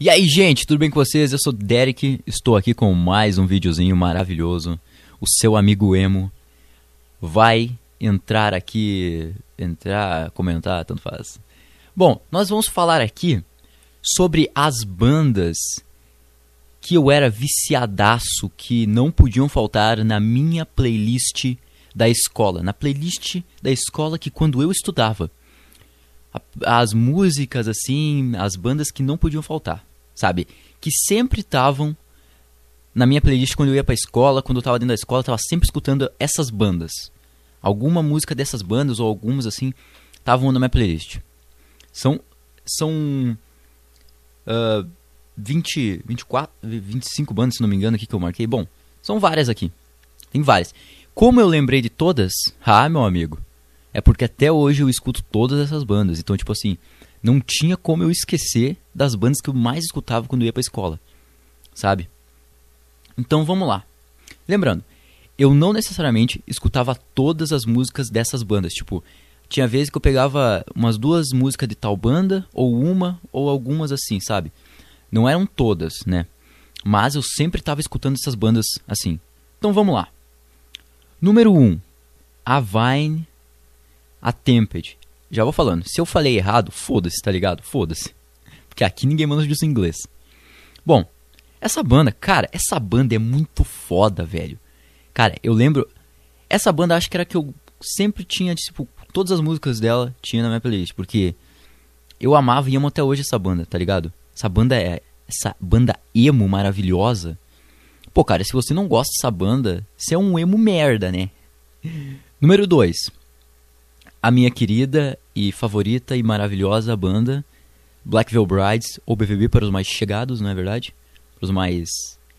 E aí, gente, tudo bem com vocês? Eu sou Derek, estou aqui com mais um videozinho maravilhoso. O seu amigo Emo vai entrar aqui, entrar, comentar, tanto faz. Bom, nós vamos falar aqui sobre as bandas que eu era viciadaço, que não podiam faltar na minha playlist da escola, na playlist da escola que quando eu estudava, as músicas assim, as bandas que não podiam faltar sabe? Que sempre estavam na minha playlist quando eu ia pra escola, quando eu tava dentro da escola, eu tava sempre escutando essas bandas. Alguma música dessas bandas, ou algumas assim, estavam na minha playlist. São. São. Uh, 20, 24, 25 bandas, se não me engano, aqui que eu marquei. Bom, são várias aqui. Tem várias. Como eu lembrei de todas, ah, meu amigo, é porque até hoje eu escuto todas essas bandas. Então, tipo assim, não tinha como eu esquecer das bandas que eu mais escutava quando ia pra escola, sabe? Então vamos lá. Lembrando, eu não necessariamente escutava todas as músicas dessas bandas, tipo, tinha vezes que eu pegava umas duas músicas de tal banda, ou uma, ou algumas assim, sabe? Não eram todas, né? Mas eu sempre estava escutando essas bandas assim. Então vamos lá. Número 1. Um, a Vine, a Tempest já vou falando, se eu falei errado, foda-se, tá ligado? Foda-se. Porque aqui ninguém manda disso em inglês. Bom, essa banda, cara, essa banda é muito foda, velho. Cara, eu lembro. Essa banda acho que era que eu sempre tinha, tipo, todas as músicas dela tinha na minha playlist, porque eu amava e amo até hoje essa banda, tá ligado? Essa banda é. Essa banda emo maravilhosa. Pô, cara, se você não gosta dessa banda, você é um emo merda, né? Número 2 a minha querida e favorita e maravilhosa banda Black Veil Brides, ou BVB para os mais chegados, não é verdade? Para os mais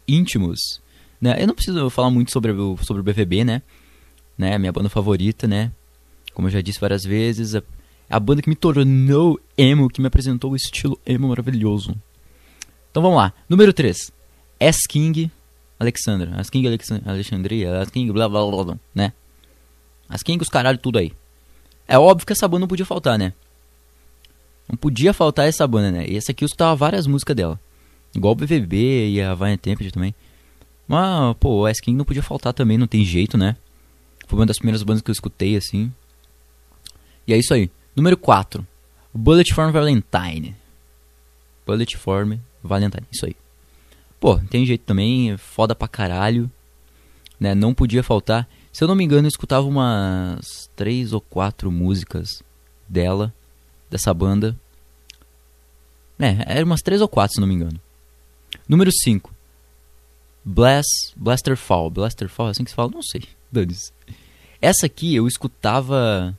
íntimos. Né? Eu não preciso falar muito sobre o, sobre o BVB, né? né? Minha banda favorita, né? Como eu já disse várias vezes, a, a banda que me tornou emo, que me apresentou o estilo emo maravilhoso. Então vamos lá. Número 3. S. King Alexandra. S. King Alexandria. S. King blá blá blá blá, né? S. King os caralho tudo aí. É óbvio que essa banda não podia faltar, né? Não podia faltar essa banda, né? E essa aqui eu escutava várias músicas dela. Igual o BVB e a Vine Tempest também. Mas, pô, o Skin King não podia faltar também, não tem jeito, né? Foi uma das primeiras bandas que eu escutei, assim. E é isso aí. Número 4. Bullet Form Valentine. Bullet Form Valentine, isso aí. Pô, tem jeito também, é foda pra caralho. Né? Não podia faltar. Se eu não me engano, eu escutava umas três ou quatro músicas dela, dessa banda. É, eram umas três ou quatro, se não me engano. Número 5. Blast, Blaster Fall. Blaster Fall é assim que se fala? Não sei. dane -se. Essa aqui eu escutava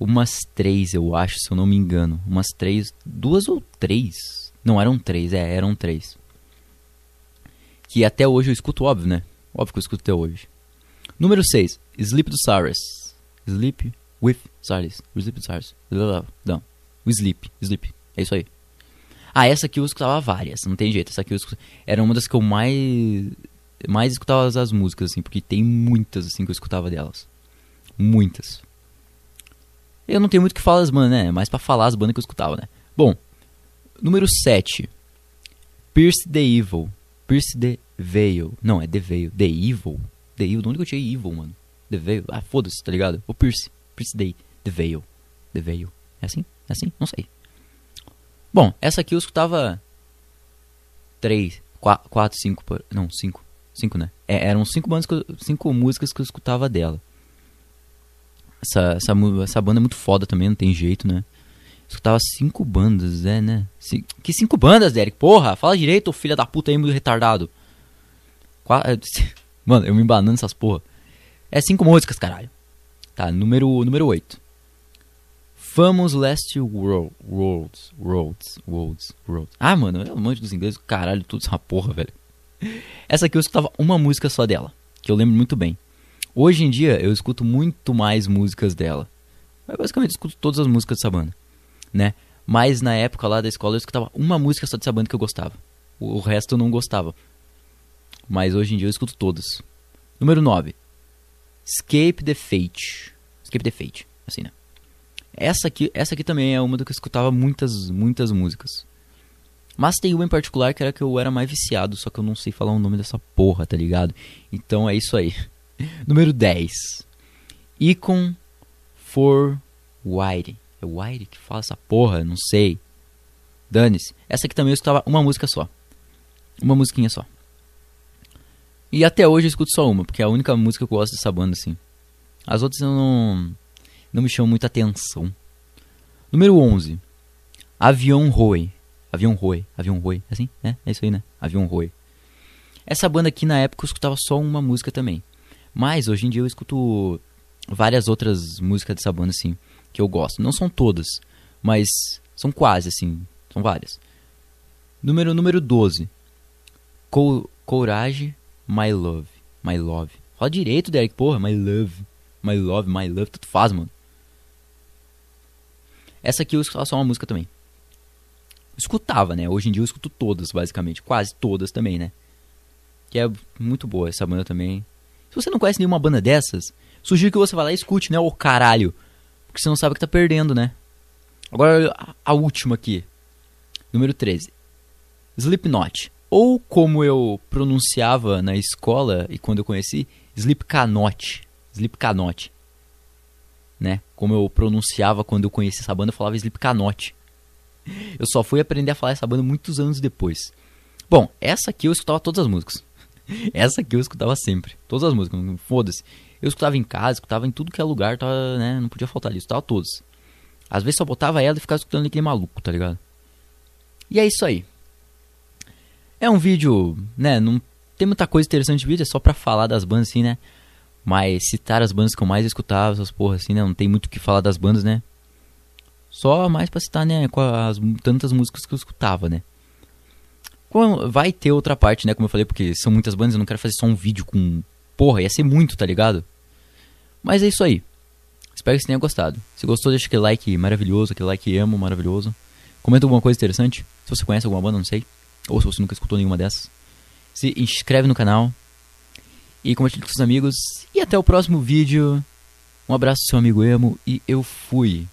umas três, eu acho, se eu não me engano. Umas três, duas ou três. Não, eram três, é, eram três. Que até hoje eu escuto, óbvio, né? Óbvio que eu escuto até hoje. Número 6. Sleep do Cyrus. Sleep with Cyrus. Sleep with Cyrus. Não. Sleep. Sleep. É isso aí. Ah, essa aqui eu escutava várias. Não tem jeito. Essa aqui eu escutava... Era uma das que eu mais... Mais escutava as músicas, assim. Porque tem muitas, assim, que eu escutava delas. Muitas. Eu não tenho muito o que falar das bandas, né? É mais pra falar as bandas que eu escutava, né? Bom. Número 7. Pierce the Evil. Pierce the Veil. Não, é The Veil. The Evil. The Evil, onde que eu tinha Evil, mano? The Veil. Ah, foda-se, tá ligado? O Pierce. Pierce Day. The Veil. The Veil. É assim? É assim? Não sei. Bom, essa aqui eu escutava 3, 4, 5, não, 5. 5, né? É, eram 5 bandas, cinco músicas que eu escutava dela. Essa, essa, essa banda é muito foda também, não tem jeito, né? escutava 5 bandas, é, né? que 5 bandas, Derek? Porra, fala direito, filha da puta aí, muito retardado. Quatro, Mano, eu me embanando nessas porra. É cinco músicas, caralho. Tá, número, número 8. Famous Last World, Worlds, Worlds, Worlds, Worlds. Ah, mano, é um monte dos ingleses, caralho, tudo essa porra, velho. Essa aqui eu escutava uma música só dela, que eu lembro muito bem. Hoje em dia eu escuto muito mais músicas dela. Mas basicamente escuto todas as músicas dessa banda, né? Mas na época lá da escola eu escutava uma música só dessa banda que eu gostava. O resto eu não gostava mas hoje em dia eu escuto todas. Número 9. Escape the Fate. Escape the Fate, assim, né? Essa aqui, essa aqui também é uma do que eu escutava muitas, muitas músicas. Mas tem uma em particular que era que eu era mais viciado, só que eu não sei falar o nome dessa porra, tá ligado? Então é isso aí. Número 10. Icon for White. É White que fala essa porra, não sei. Dane-se. Essa aqui também eu escutava uma música só. Uma musiquinha só. E até hoje eu escuto só uma, porque é a única música que eu gosto dessa banda, assim. As outras eu não, não me chamam muita atenção. Número 11. Avião Roy. Avião Roy. Avião Roy. É assim? É, é isso aí, né? Avião Roy. Essa banda aqui, na época, eu escutava só uma música também. Mas, hoje em dia, eu escuto várias outras músicas dessa banda, assim, que eu gosto. Não são todas, mas são quase, assim. São várias. Número, número 12. Co Courage My Love, My Love. Fala direito, Derek, porra, My Love, My Love, My Love, tudo faz, mano. Essa aqui eu escutava só uma música também. Escutava, né? Hoje em dia eu escuto todas, basicamente. Quase todas também, né? Que é muito boa essa banda também. Se você não conhece nenhuma banda dessas, sugiro que você vá lá e escute, né? Ô caralho. Porque você não sabe o que tá perdendo, né? Agora a última aqui. Número 13. Slipknot. Ou como eu pronunciava na escola e quando eu conheci, Slipknot. Slipknot. Né? Como eu pronunciava quando eu conheci essa banda, eu falava Slipknot. Eu só fui aprender a falar essa banda muitos anos depois. Bom, essa aqui eu escutava todas as músicas. Essa aqui eu escutava sempre. Todas as músicas, foda-se. Eu escutava em casa, escutava em tudo que é lugar, tava, né? Não podia faltar ali, escutava todas. Às vezes só botava ela e ficava escutando aquele maluco, tá ligado? E é isso aí. É um vídeo, né? Não tem muita coisa interessante de vídeo, é só pra falar das bandas assim, né? Mas citar as bandas que eu mais escutava, essas porra assim, né? Não tem muito o que falar das bandas, né? Só mais pra citar, né? Com as tantas músicas que eu escutava, né? Vai ter outra parte, né? Como eu falei, porque são muitas bandas, eu não quero fazer só um vídeo com. Porra, ia ser muito, tá ligado? Mas é isso aí. Espero que você tenha gostado. Se gostou, deixa aquele like maravilhoso, aquele like amo maravilhoso. Comenta alguma coisa interessante. Se você conhece alguma banda, não sei ou se você nunca escutou nenhuma dessas, se inscreve no canal e compartilhe com seus amigos. E até o próximo vídeo. Um abraço, seu amigo Emo, e eu fui.